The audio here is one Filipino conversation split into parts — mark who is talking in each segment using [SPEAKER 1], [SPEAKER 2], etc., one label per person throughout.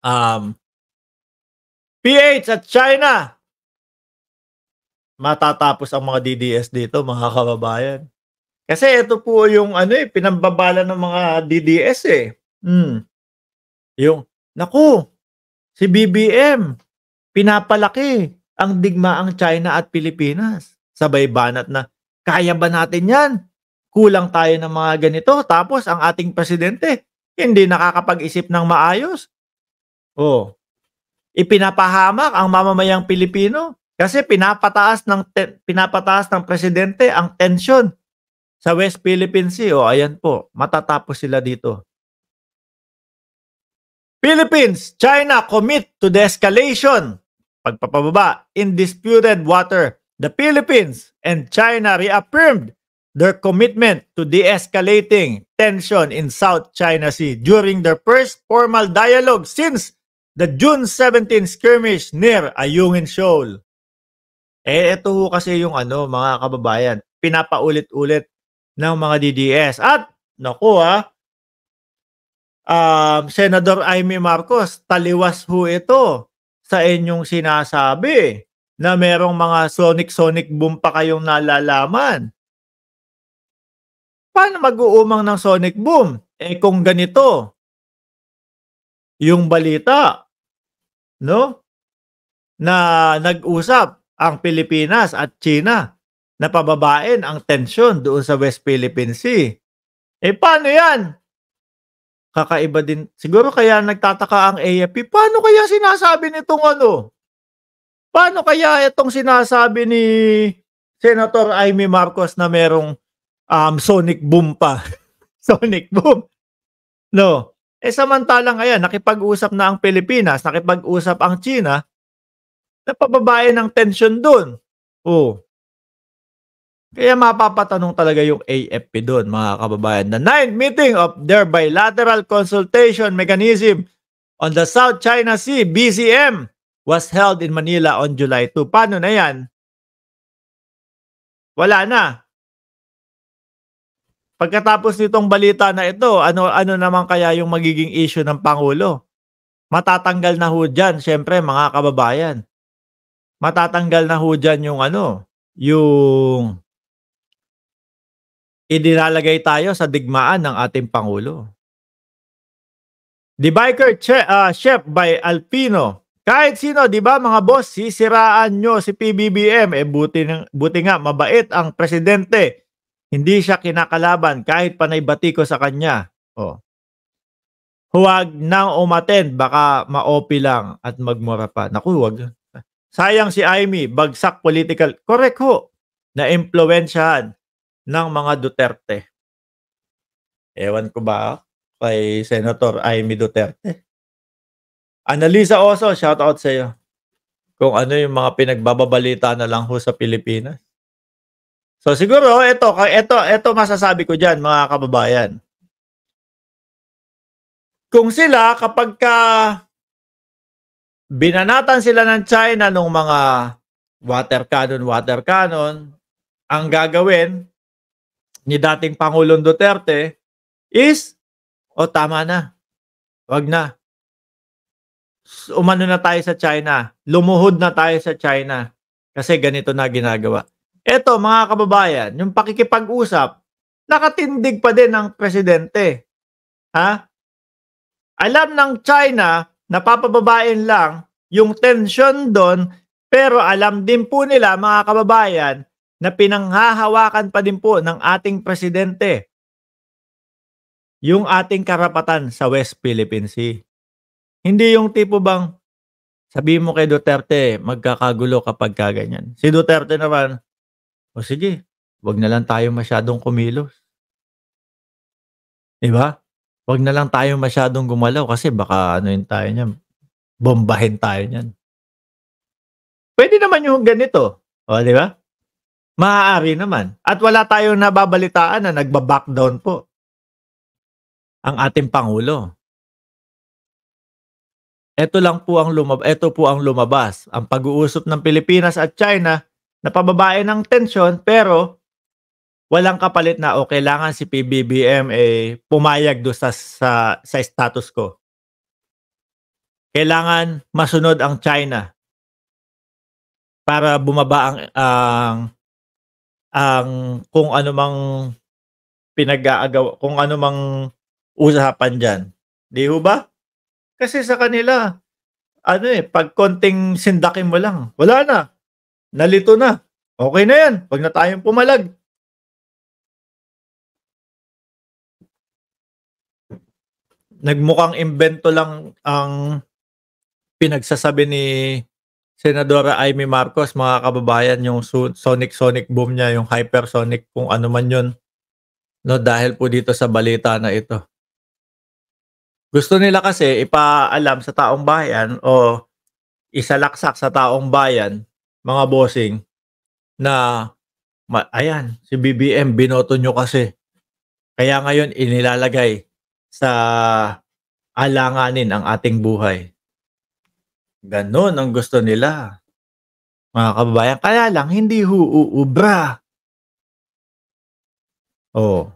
[SPEAKER 1] Um, PH at China. Matatapos ang mga DDS dito, mga kababayan. Kasi ito po yung ano eh, pinambabala ng mga DDS eh. Hmm. Yung, naku, si BBM, pinapalaki ang digmaang China at Pilipinas. Sabay banat na, kaya ba natin yan? Kulang tayo ng mga ganito. Tapos ang ating presidente, hindi nakakapag-isip ng maayos. Oh. Ipinapahamak ang mamamayang Pilipino kasi pinapataas ng te- pinapataas ng presidente ang tension sa West Philippine Sea. Oh, ayan po, matatapos sila dito. Philippines, China commit to de-escalation. Pagpapababa in disputed water. The Philippines and China reaffirmed their commitment to de-escalating tension in South China Sea during their first formal dialogue since the June 17 skirmish near Ayungin Shoal. Eh, ito kasi yung ano, mga kababayan, pinapaulit-ulit ng mga DDS. At, naku ha, ah, um, Senator Amy Marcos, taliwas ho ito sa inyong sinasabi na merong mga sonic-sonic boom pa kayong nalalaman. Paano mag-uumang ng sonic boom? Eh kung ganito, yung balita, no? Na nag-usap ang Pilipinas at China na pababain ang tension doon sa West Philippine Sea. Eh paano 'yan? Kakaiba din. Siguro kaya nagtataka ang AFP, paano kaya sinasabi nitong ano? Paano kaya itong sinasabi ni Senator Amy Marcos na merong um, sonic boom pa? sonic boom. No. Eh samantalang ayan, nakipag-usap na ang Pilipinas, nakipag-usap ang China, napababae ng tension doon. Oh. Kaya mapapatanong talaga yung AFP doon, mga kababayan. The ninth meeting of their bilateral consultation mechanism on the South China Sea, BCM, was held in Manila on July 2. Paano na yan? Wala na. Pagkatapos nitong balita na ito, ano ano naman kaya yung magiging issue ng pangulo? Matatanggal na ho diyan, syempre mga kababayan. Matatanggal na ho diyan yung ano, yung idinalagay tayo sa digmaan ng ating pangulo. The Biker che- uh, Chef by Alpino. Kahit sino, 'di ba mga boss, sisiraan nyo si PBBM eh buti ng buti nga mabait ang presidente hindi siya kinakalaban kahit panay bati ko sa kanya. Oh. Huwag nang umaten, baka ma-OP lang at magmura pa. Naku, huwag. Sayang si Amy, bagsak political. Correct ho, na impluensyahan ng mga Duterte. Ewan ko ba kay Senator Amy Duterte. Analisa Oso, shout out sa iyo. Kung ano yung mga pinagbababalita na lang ho sa Pilipinas. So siguro ito ito ito masasabi ko diyan mga kababayan. Kung sila kapag ka binanatan sila ng China nung mga water cannon, water cannon, ang gagawin ni dating Pangulong Duterte is, o oh, tama na, wag na. Umano na tayo sa China, lumuhod na tayo sa China kasi ganito na ginagawa. Eto mga kababayan, yung pakikipag-usap, nakatindig pa din ng presidente. Ha? Alam ng China na papababain lang yung tension doon, pero alam din po nila mga kababayan na pinanghahawakan pa din po ng ating presidente yung ating karapatan sa West Philippine Sea. Hindi yung tipo bang sabi mo kay Duterte, magkakagulo kapag ganyan. Si Duterte naman, o sige, wag na lang tayo masyadong kumilos. 'Di ba? Wag na lang tayo masyadong gumalaw kasi baka ano yun tayo niyan, bombahin tayo niyan. Pwede naman yung ganito. O, di ba? Maaari naman. At wala tayong nababalitaan na nagba-backdown po ang ating Pangulo. Ito lang po ang lumabas. ito po ang lumabas. Ang pag-uusap ng Pilipinas at China napababae ng tension pero walang kapalit na o oh, kailangan si PBBM eh pumayag do sa, sa sa status ko. Kailangan masunod ang China para bumaba ang ang, ang kung ano pinag-aagaw kung ano usapan diyan. Di ho ba? Kasi sa kanila ano eh pag konting sindakin mo lang, wala na nalito na. Okay na yan. Huwag na tayong pumalag. Nagmukhang imbento lang ang pinagsasabi ni Senadora Amy Marcos, mga kababayan, yung sonic-sonic boom niya, yung hypersonic, kung ano man yun. No, dahil po dito sa balita na ito. Gusto nila kasi ipaalam sa taong bayan o isalaksak sa taong bayan mga bossing, na, ma, ayan, si BBM, binoto nyo kasi. Kaya ngayon, inilalagay sa alanganin ang ating buhay. Ganon ang gusto nila, mga kababayan. Kaya lang, hindi huuubra. Oh.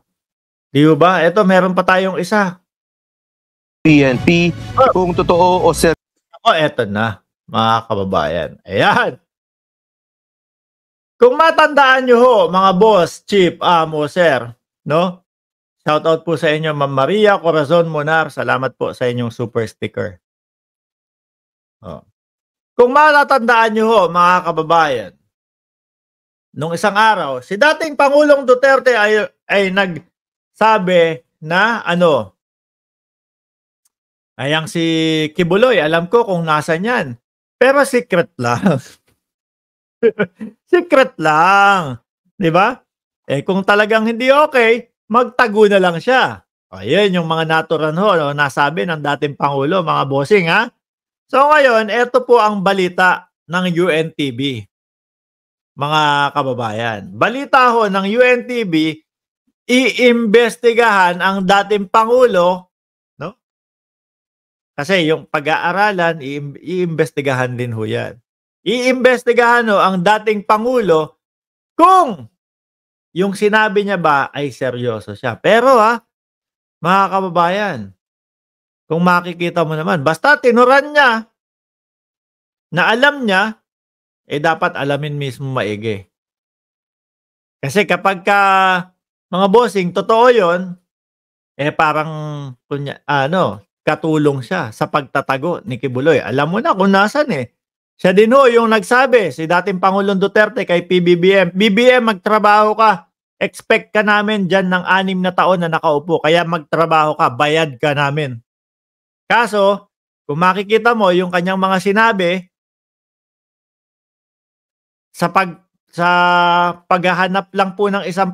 [SPEAKER 1] Di ba? Ito, meron pa tayong isa. PNP, kung totoo o ser... oh, eto na, mga kababayan. Ayan. Kung matandaan nyo ho, mga boss, chief, amo, sir, no? Shout out po sa inyo, Ma'am Maria Corazon Monar. Salamat po sa inyong super sticker. Oh. Kung matatandaan nyo ho, mga kababayan, nung isang araw, si dating Pangulong Duterte ay, ay nagsabi na ano, ayang si Kibuloy, alam ko kung nasan yan. Pero secret lang. Secret lang. 'Di ba? Eh kung talagang hindi okay, magtago na lang siya. Ayun yung mga naturan ho, no? nasabi ng dating Pangulo, mga bossing ha. So ngayon, ito po ang balita ng UNTV, mga kababayan. Balita ho ng UNTV, iimbestigahan ang dating Pangulo, no? Kasi yung pag-aaralan, iimbestigahan din ho yan iimbestigahan no ang dating Pangulo kung yung sinabi niya ba ay seryoso siya. Pero ha, mga kababayan, kung makikita mo naman, basta tinuran niya na alam niya, eh dapat alamin mismo maigi. Kasi kapag ka, mga bossing, totoo yon eh parang, kunya, ano, katulong siya sa pagtatago ni Kibuloy. Alam mo na kung nasan eh. Siya din ho yung nagsabi, si dating Pangulong Duterte kay PBBM, BBM magtrabaho ka, expect ka namin dyan ng anim na taon na nakaupo, kaya magtrabaho ka, bayad ka namin. Kaso, kung makikita mo yung kanyang mga sinabi, sa pag sa paghahanap lang po ng isang